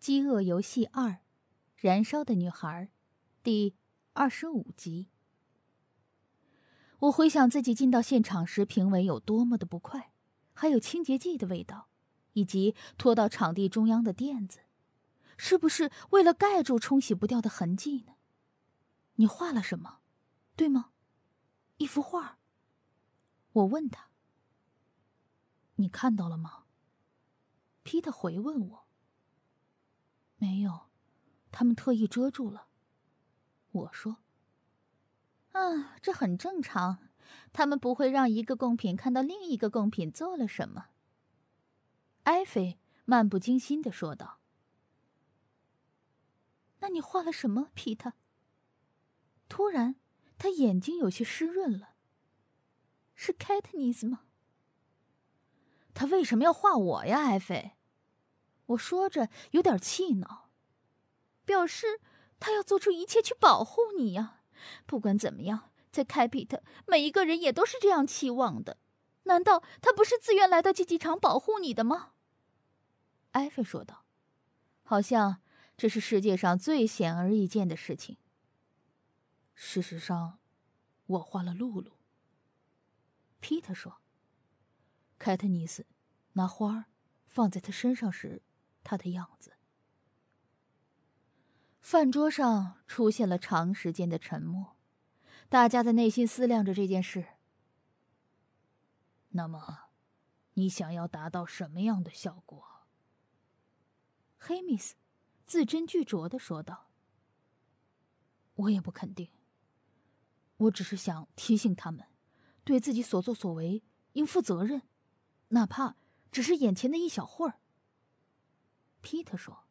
《饥饿游戏二：燃烧的女孩》第二十五集。我回想自己进到现场时，评委有多么的不快，还有清洁剂的味道，以及拖到场地中央的垫子，是不是为了盖住冲洗不掉的痕迹呢？你画了什么？对吗？一幅画。我问他：“你看到了吗？”皮特回问我。没有，他们特意遮住了。我说：“啊，这很正常，他们不会让一个贡品看到另一个贡品做了什么。”艾菲漫不经心的说道。“那你画了什么，皮特？”突然，他眼睛有些湿润了。“是凯特尼斯吗？他为什么要画我呀，艾菲？”我说着有点气恼，表示他要做出一切去保护你呀。不管怎么样，在开比特，每一个人也都是这样期望的。难道他不是自愿来到竞技场保护你的吗？艾菲说道，好像这是世界上最显而易见的事情。事实上，我换了露露。皮特说，凯特尼斯拿花儿放在他身上时。他的样子。饭桌上出现了长时间的沉默，大家在内心思量着这件事。那么，你想要达到什么样的效果？黑米斯字斟句酌的说道：“我也不肯定。我只是想提醒他们，对自己所作所为应负责任，哪怕只是眼前的一小会儿。”皮特说：“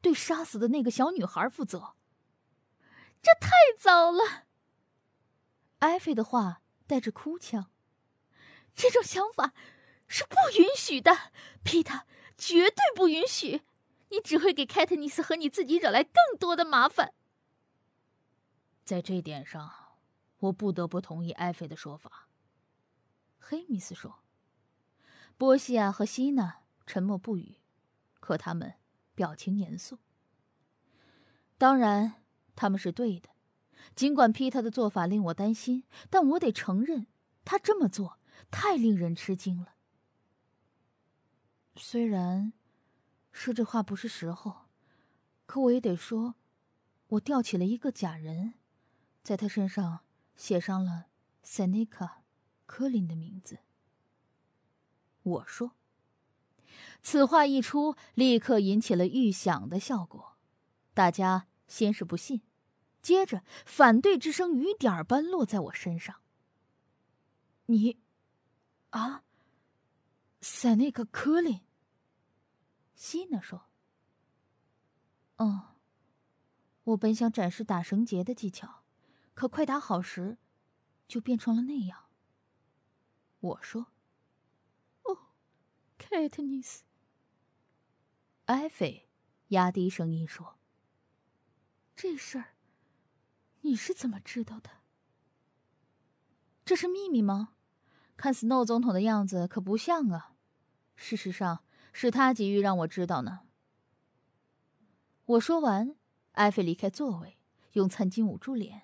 对杀死的那个小女孩负责。”这太糟了。艾菲的话带着哭腔：“这种想法是不允许的，皮特绝对不允许。你只会给凯特尼斯和你自己惹来更多的麻烦。”在这点上，我不得不同意艾菲的说法。黑米斯说：“波西亚和希娜沉默不语。”可他们表情严肃。当然，他们是对的。尽管皮特的做法令我担心，但我得承认，他这么做太令人吃惊了。虽然说这话不是时候，可我也得说，我吊起了一个假人，在他身上写上了 Seneca 科林的名字。我说。此话一出，立刻引起了预想的效果。大家先是不信，接着反对之声雨点般落在我身上。你，啊，塞那个科里？希娜说：“哦，我本想展示打绳结的技巧，可快打好时，就变成了那样。”我说。t e n n s 艾菲压低声音说：“这事儿，你是怎么知道的？这是秘密吗？看 Snow 总统的样子，可不像啊。事实上，是他急于让我知道呢。”我说完，艾菲离开座位，用餐巾捂住脸。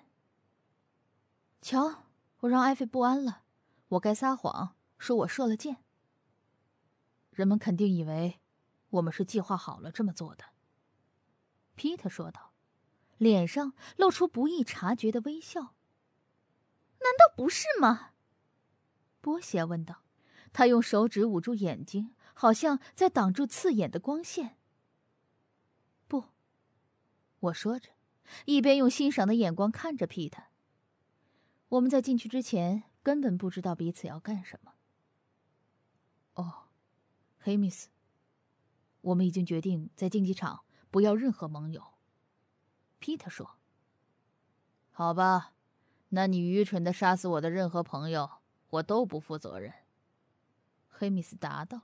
瞧，我让艾菲不安了。我该撒谎，说我射了箭。人们肯定以为，我们是计划好了这么做的。”皮特说道，脸上露出不易察觉的微笑。“难道不是吗？”波鞋问道，他用手指捂住眼睛，好像在挡住刺眼的光线。“不。”我说着，一边用欣赏的眼光看着皮特。“我们在进去之前根本不知道彼此要干什么。”黑米斯，我们已经决定在竞技场不要任何盟友。”皮特说。“好吧，那你愚蠢的杀死我的任何朋友，我都不负责任。”黑米斯答道。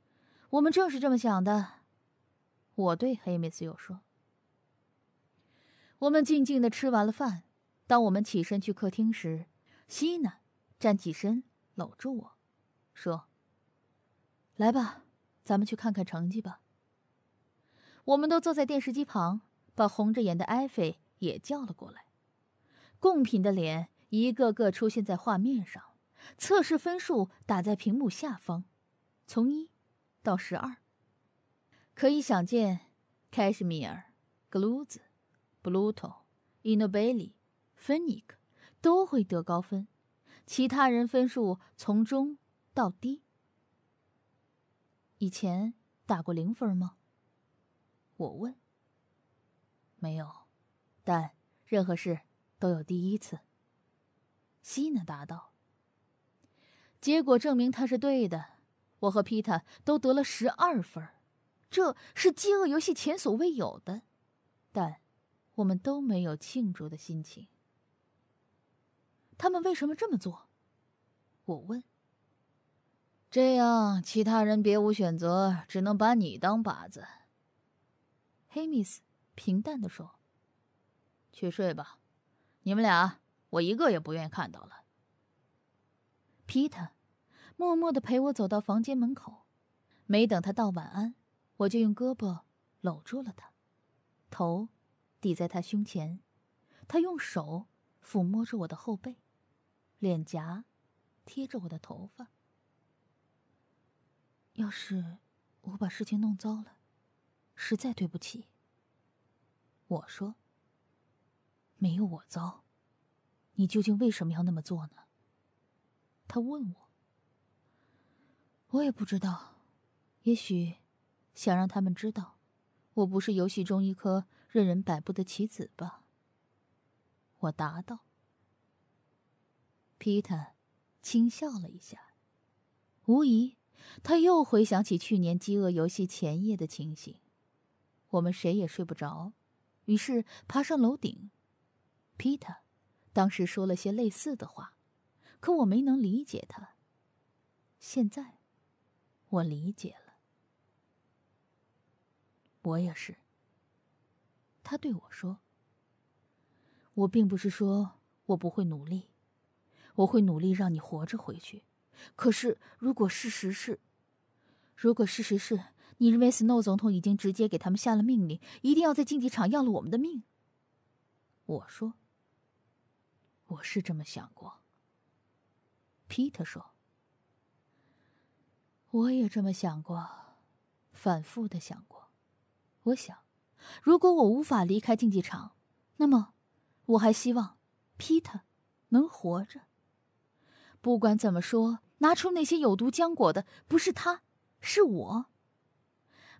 “我们正是这么想的。”我对黑米斯有说。我们静静的吃完了饭。当我们起身去客厅时，希娜站起身，搂住我说。来吧，咱们去看看成绩吧。我们都坐在电视机旁，把红着眼的艾菲也叫了过来。贡品的脸一个个出现在画面上，测试分数打在屏幕下方，从一到十二。可以想见，凯什米尔、格鲁兹、布鲁托、伊诺贝里、芬尼克都会得高分，其他人分数从中到低。以前打过零分吗？我问。没有，但任何事都有第一次。希娜答道。结果证明他是对的，我和皮塔都得了十二分，这是饥饿游戏前所未有的。但我们都没有庆祝的心情。他们为什么这么做？我问。这样，其他人别无选择，只能把你当靶子。”黑米斯平淡地说。“去睡吧，你们俩，我一个也不愿意看到了。”皮特默默的陪我走到房间门口，没等他道晚安，我就用胳膊搂住了他，头抵在他胸前，他用手抚摸着我的后背，脸颊贴着我的头发。要是我把事情弄糟了，实在对不起。我说：“没有我糟，你究竟为什么要那么做呢？”他问我。我也不知道，也许想让他们知道，我不是游戏中一颗任人摆布的棋子吧。我答道。皮特轻笑了一下，无疑。他又回想起去年《饥饿游戏》前夜的情形，我们谁也睡不着，于是爬上楼顶。皮特当时说了些类似的话，可我没能理解他。现在，我理解了。我也是。他对我说：“我并不是说我不会努力，我会努力让你活着回去。”可是，如果事实是，如果事实是，你认为 Snow 总统已经直接给他们下了命令，一定要在竞技场要了我们的命？我说，我是这么想过。Peter 说，我也这么想过，反复的想过。我想，如果我无法离开竞技场，那么，我还希望 Peter 能活着。不管怎么说。拿出那些有毒浆果的不是他，是我。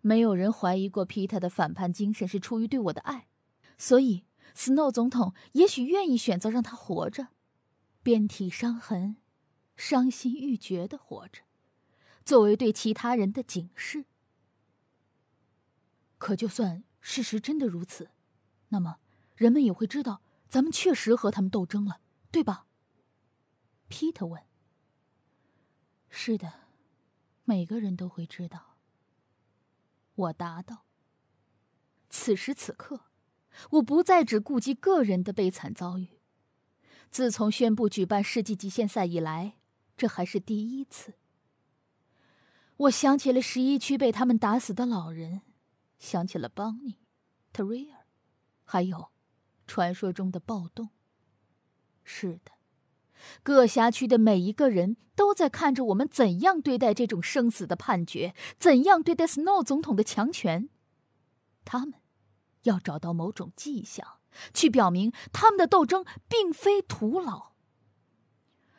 没有人怀疑过皮特的反叛精神是出于对我的爱，所以斯诺总统也许愿意选择让他活着，遍体伤痕、伤心欲绝的活着，作为对其他人的警示。可就算事实真的如此，那么人们也会知道咱们确实和他们斗争了，对吧？皮特问。是的，每个人都会知道。我答道。此时此刻，我不再只顾及个人的悲惨遭遇。自从宣布举办世纪极限赛以来，这还是第一次。我想起了十一区被他们打死的老人，想起了邦尼、特瑞尔，还有传说中的暴动。是的。各辖区的每一个人都在看着我们怎样对待这种生死的判决，怎样对待 Snow 总统的强权。他们要找到某种迹象，去表明他们的斗争并非徒劳。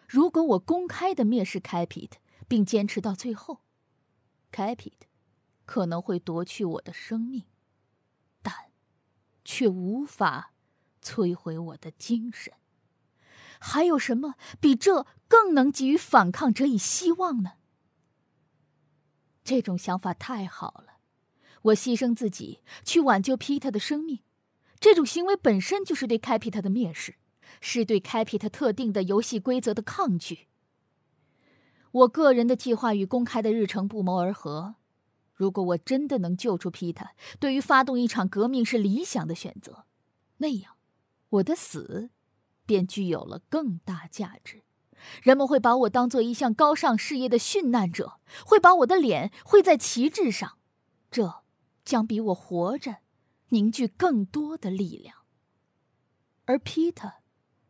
如果我公开的蔑视 Capit，并坚持到最后，Capit 可能会夺去我的生命，但却无法摧毁我的精神。还有什么比这更能给予反抗者以希望呢？这种想法太好了。我牺牲自己去挽救皮特的生命，这种行为本身就是对开皮特的蔑视，是对开皮特特定的游戏规则的抗拒。我个人的计划与公开的日程不谋而合。如果我真的能救出皮特，对于发动一场革命是理想的选择。那样，我的死。便具有了更大价值，人们会把我当做一项高尚事业的殉难者，会把我的脸绘在旗帜上，这将比我活着凝聚更多的力量。而皮特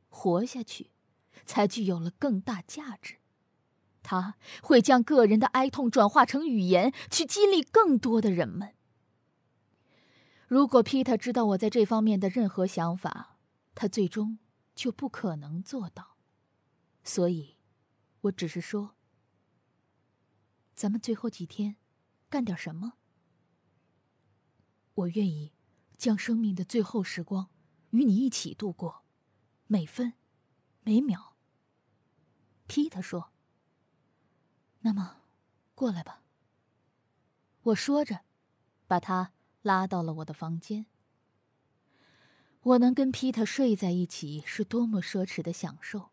活下去，才具有了更大价值，他会将个人的哀痛转化成语言，去激励更多的人们。如果皮特知道我在这方面的任何想法，他最终。就不可能做到，所以，我只是说，咱们最后几天，干点什么？我愿意将生命的最后时光与你一起度过，每分，每秒。皮特说：“那么，过来吧。”我说着，把他拉到了我的房间。我能跟皮特睡在一起，是多么奢侈的享受！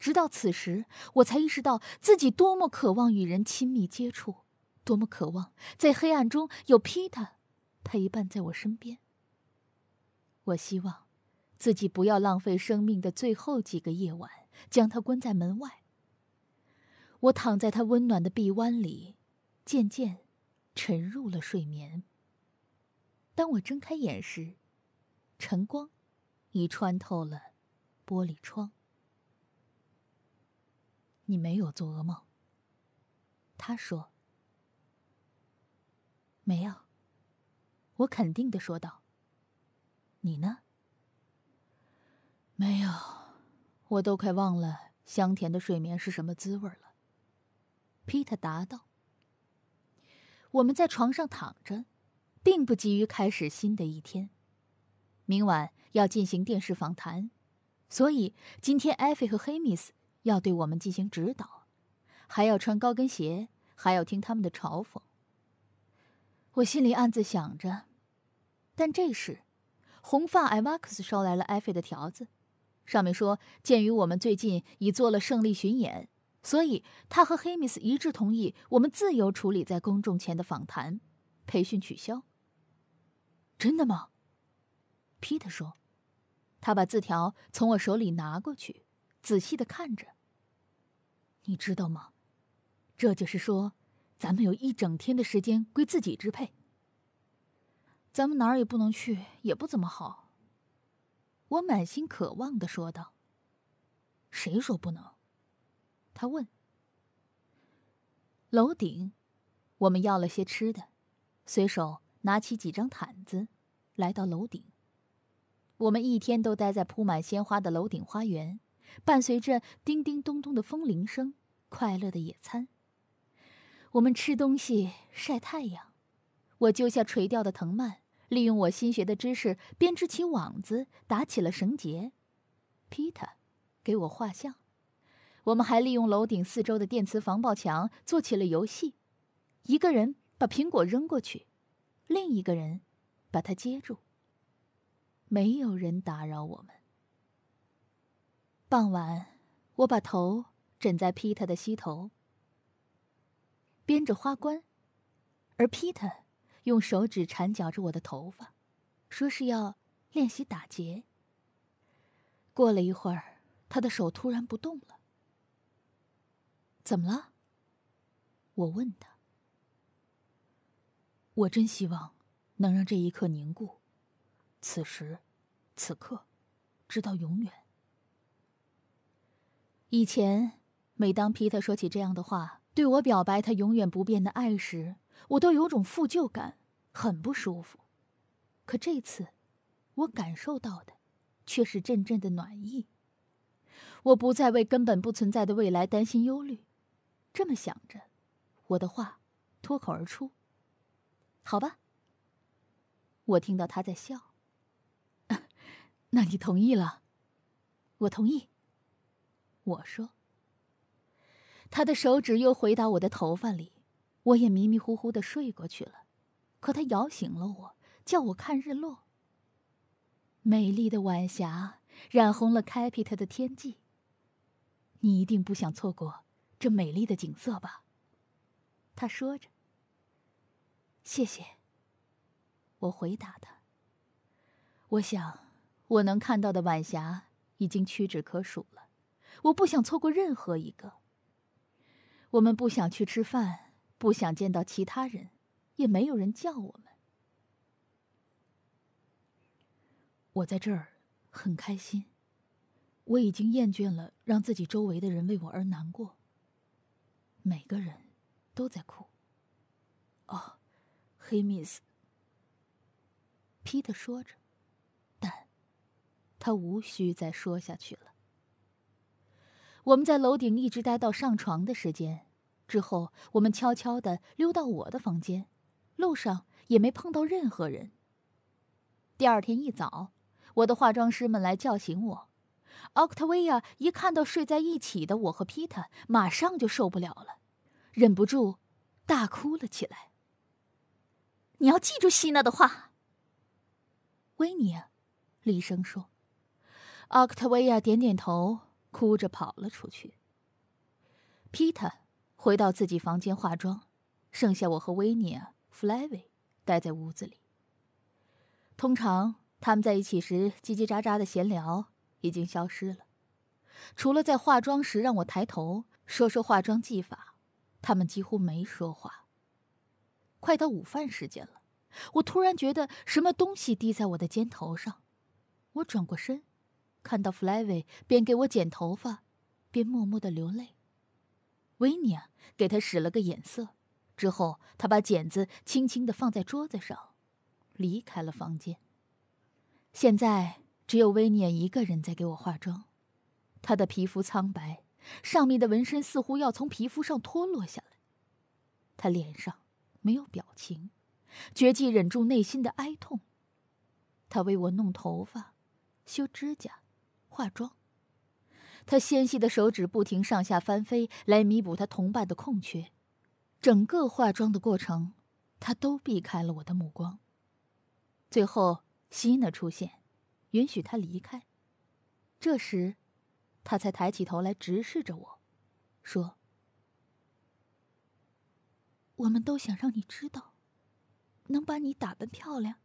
直到此时，我才意识到自己多么渴望与人亲密接触，多么渴望在黑暗中有皮特陪伴在我身边。我希望自己不要浪费生命的最后几个夜晚，将他关在门外。我躺在他温暖的臂弯里，渐渐沉入了睡眠。当我睁开眼时，晨光已穿透了玻璃窗。你没有做噩梦，他说。没有，我肯定的说道。你呢？没有，我都快忘了香甜的睡眠是什么滋味了。皮特答道。我们在床上躺着，并不急于开始新的一天。明晚要进行电视访谈，所以今天艾菲和黑 miss 要对我们进行指导，还要穿高跟鞋，还要听他们的嘲讽。我心里暗自想着，但这时，红发艾瓦克斯捎来了艾菲的条子，上面说：鉴于我们最近已做了胜利巡演，所以他和黑 miss 一致同意我们自由处理在公众前的访谈，培训取消。真的吗？皮特说：“他把字条从我手里拿过去，仔细的看着。你知道吗？这就是说，咱们有一整天的时间归自己支配。咱们哪儿也不能去，也不怎么好。”我满心渴望的说道。“谁说不能？”他问。楼顶，我们要了些吃的，随手拿起几张毯子，来到楼顶。我们一天都待在铺满鲜花的楼顶花园，伴随着叮叮咚咚的风铃声，快乐的野餐。我们吃东西、晒太阳。我揪下垂钓的藤蔓，利用我新学的知识编织起网子，打起了绳结。皮特，给我画像。我们还利用楼顶四周的电磁防爆墙做起了游戏：一个人把苹果扔过去，另一个人把它接住。没有人打扰我们。傍晚，我把头枕在皮特的膝头，编着花冠，而皮特用手指缠绞着我的头发，说是要练习打结。过了一会儿，他的手突然不动了。怎么了？我问他。我真希望能让这一刻凝固。此时，此刻，直到永远。以前，每当皮特说起这样的话，对我表白他永远不变的爱时，我都有种负疚感，很不舒服。可这次，我感受到的却是阵阵的暖意。我不再为根本不存在的未来担心忧虑。这么想着，我的话脱口而出：“好吧。”我听到他在笑。那你同意了，我同意。我说。他的手指又回到我的头发里，我也迷迷糊糊的睡过去了。可他摇醒了我，叫我看日落。美丽的晚霞染红了开 a 特的天际。你一定不想错过这美丽的景色吧？他说着。谢谢。我回答他。我想。我能看到的晚霞已经屈指可数了，我不想错过任何一个。我们不想去吃饭，不想见到其他人，也没有人叫我们。我在这儿很开心，我已经厌倦了让自己周围的人为我而难过。每个人都在哭。哦，黑密斯。皮特说着。他无需再说下去了。我们在楼顶一直待到上床的时间，之后我们悄悄的溜到我的房间，路上也没碰到任何人。第二天一早，我的化妆师们来叫醒我，奥克特维亚一看到睡在一起的我和皮特，马上就受不了了，忍不住大哭了起来。你要记住希娜的话，维尼厉声说。奥克特维亚点点头，哭着跑了出去。皮特回到自己房间化妆，剩下我和维尼亚、弗莱维待在屋子里。通常他们在一起时叽叽喳喳的闲聊已经消失了，除了在化妆时让我抬头说说化妆技法，他们几乎没说话。快到午饭时间了，我突然觉得什么东西滴在我的肩头上，我转过身。看到 f l a 便边给我剪头发，边默默的流泪。维尼亚给他使了个眼色，之后他把剪子轻轻的放在桌子上，离开了房间。现在只有维尼亚一个人在给我化妆。她的皮肤苍白，上面的纹身似乎要从皮肤上脱落下来。他脸上没有表情，绝技忍住内心的哀痛。他为我弄头发，修指甲。化妆，她纤细的手指不停上下翻飞，来弥补她同伴的空缺。整个化妆的过程，她都避开了我的目光。最后，希娜出现，允许她离开。这时，她才抬起头来直视着我，说：“我们都想让你知道，能把你打扮漂亮，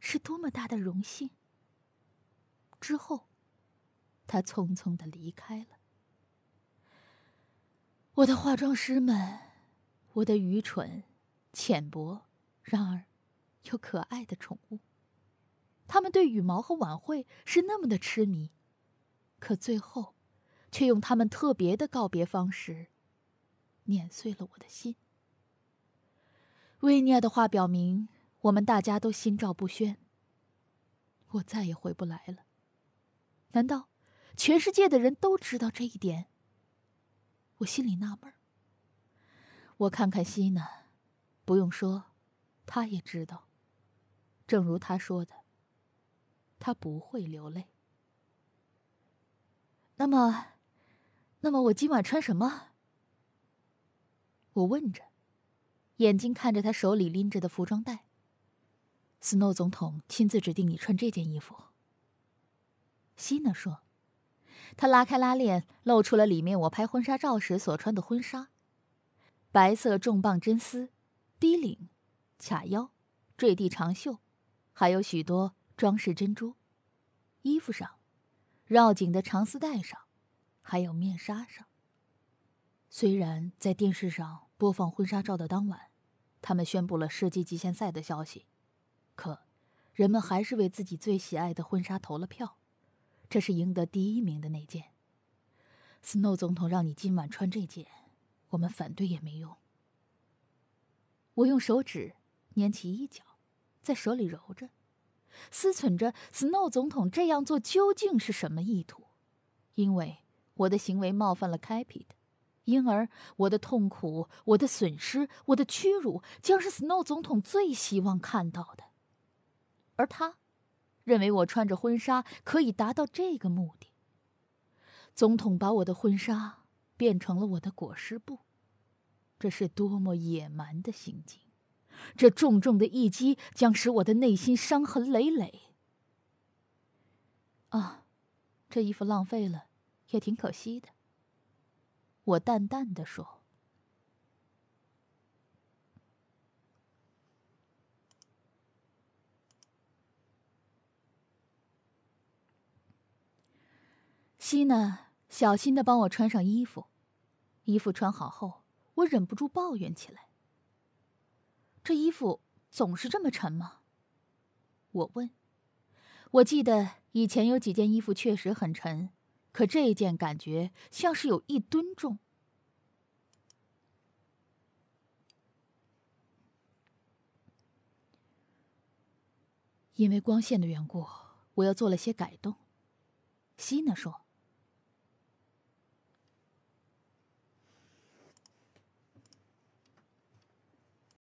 是多么大的荣幸。”之后。他匆匆的离开了。我的化妆师们，我的愚蠢、浅薄，然而又可爱的宠物，他们对羽毛和晚会是那么的痴迷，可最后，却用他们特别的告别方式，碾碎了我的心。维尼亚的话表明，我们大家都心照不宣。我再也回不来了，难道？全世界的人都知道这一点。我心里纳闷。我看看希娜，不用说，他也知道，正如他说的，他不会流泪。那么，那么我今晚穿什么？我问着，眼睛看着他手里拎着的服装袋。斯诺总统亲自指定你穿这件衣服。希娜说。他拉开拉链，露出了里面我拍婚纱照时所穿的婚纱，白色重磅真丝，低领，卡腰，坠地长袖，还有许多装饰珍珠。衣服上，绕颈的长丝带上，还有面纱上。虽然在电视上播放婚纱照的当晚，他们宣布了世纪极限赛的消息，可人们还是为自己最喜爱的婚纱投了票。这是赢得第一名的那件。Snow 总统让你今晚穿这件，我们反对也没用。我用手指捻起衣角，在手里揉着，思忖着 Snow 总统这样做究竟是什么意图。因为我的行为冒犯了 c a p i 因而我的痛苦、我的损失、我的屈辱，将是 Snow 总统最希望看到的，而他。认为我穿着婚纱可以达到这个目的。总统把我的婚纱变成了我的裹尸布，这是多么野蛮的行径！这重重的一击将使我的内心伤痕累累。啊，这衣服浪费了，也挺可惜的。我淡淡的说。希娜小心的帮我穿上衣服，衣服穿好后，我忍不住抱怨起来：“这衣服总是这么沉吗？”我问。我记得以前有几件衣服确实很沉，可这一件感觉像是有一吨重。因为光线的缘故，我又做了些改动，希娜说。